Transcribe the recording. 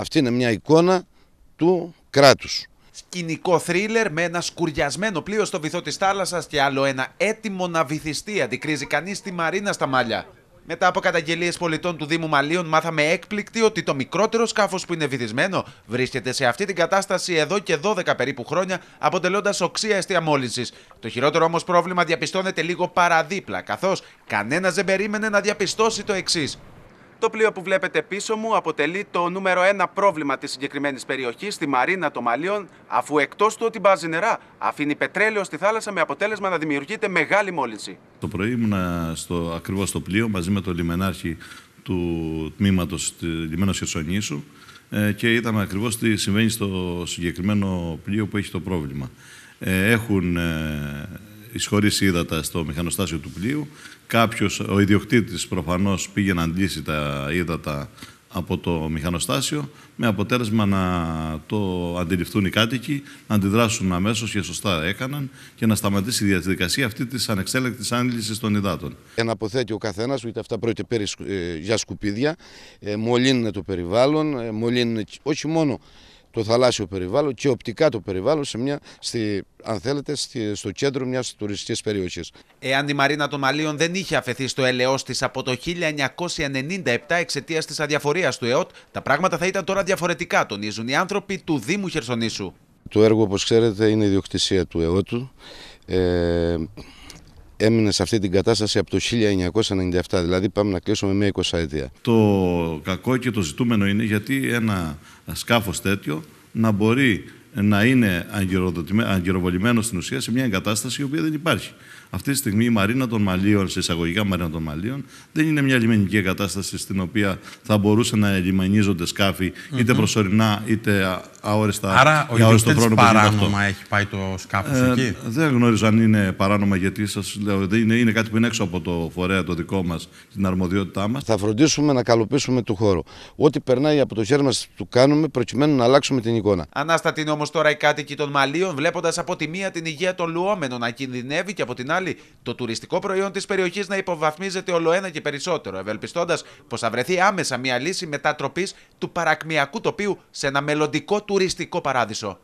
Αυτή είναι μια εικόνα του κράτους. Σκηνικό θρίλερ με ένα σκουριασμένο πλοίο στο βυθό της θάλασσας και άλλο ένα έτοιμο να βυθιστεί αντικρίζει κανείς τη Μαρίνα στα μάλια. Μετά από καταγγελίες πολιτών του Δήμου Μαλίων, μάθαμε έκπληκτη ότι το μικρότερο σκάφος που είναι βυθισμένο βρίσκεται σε αυτή την κατάσταση εδώ και 12 περίπου χρόνια, αποτελώντας οξία αιστεία μόλυνσης. Το χειρότερο όμως πρόβλημα διαπιστώνεται λίγο παραδίπλα, καθώς κανένας δεν περίμενε να διαπιστώσει το εξής. Το πλοίο που βλέπετε πίσω μου αποτελεί το νούμερο ένα πρόβλημα της συγκεκριμένης περιοχής, στη Μαρίνα των Μαλίων, αφού εκτός του ότι μπάζει νερά, αφήνει πετρέλαιο στη θάλασσα με αποτέλεσμα να δημιουργείται μεγάλη μόλυνση. Το πρωί ήμουν στο, ακριβώς στο πλοίο μαζί με τον λιμενάρχη του τμήματος του Λιμένου Χερσονήσου ε, και είδαμε ακριβώς τι συμβαίνει στο συγκεκριμένο πλοίο που έχει το πρόβλημα. Ε, έχουν ε, εισχωρήσει ύδατα στο μηχανοστάσιο του πλοίου. Κάποιος, ο ιδιοκτήτης προφανώς πήγε να αντλήσει τα ύδατα από το μηχανοστάσιο με αποτέλεσμα να το αντιληφθούν οι κάτοικοι, να αντιδράσουν αμέσως και σωστά έκαναν και να σταματήσει η διαδικασία αυτή της ανεξέλεκτης άντλησης των υδάτων. αποθέτει ο καθένας, ούτε αυτά πρόκειται πέρι ε, για σκουπίδια, ε, μολύνουν το περιβάλλον, ε, μολύνουν όχι μόνο το θαλάσσιο περιβάλλον και οπτικά το περιβάλλον σε μια, στη, αν θέλετε, στο κέντρο μιας τουριστικής περιοχής. Εάν η Μαρίνα των Μαλίων δεν είχε αφαιθεί στο ελαιό της από το 1997 εξαιτίας της αδιαφορίας του ΕΟΤ, τα πράγματα θα ήταν τώρα διαφορετικά, τονίζουν οι άνθρωποι του Δήμου Χερσονήσου. Το έργο, όπως ξέρετε, είναι διοκτησία του ΕΟΤ. Ε, έμεινε σε αυτή την κατάσταση από το 1997, δηλαδή πάμε να κλείσουμε μία 20 Το κακό και το ζητούμενο είναι γιατί ένα σκάφος τέτοιο να μπορεί να είναι αγκυροβολημένο στην ουσία σε μια εγκατάσταση η οποία δεν υπάρχει. Αυτή τη στιγμή η Μαρίνα των Μαλίων, σε εισαγωγικά Μαρίνα των Μαλίων, δεν είναι μια λιμενική εγκατάσταση στην οποία θα μπορούσε να λιμενίζονται σκάφη είτε προσωρινά είτε αόριστα Άρα ο παράνομα έχει πάει το σκάφος ε, εκεί. Δεν γνωρίζω αν είναι παράνομα γιατί σας λέω, είναι, είναι κάτι που είναι έξω από το φορέα το δικό μας, την αρμοδιότητά μας. Θα φροντίσουμε να καλοποιήσουμε το χώρο. Ό,τι περνάει από το χέρι μας του κάνουμε προκειμένου να αλλάξουμε την εικόνα. Ανάστατη είναι όμως τώρα οι κάτοικοι των Μαλίων βλέποντας από τη μία την υγεία των λουόμενων να κινδυνεύει και από την άλλη το τουριστικό προϊόν της περιοχής να υποβαθμίζεται ολοένα και περισσότερο Ευελπιστώντας πως θα βρεθεί άμεσα μια λύση μετατροπής του παρακμιακού τοπίου σε ένα μελλοντικό τουριστικό παράδεισο.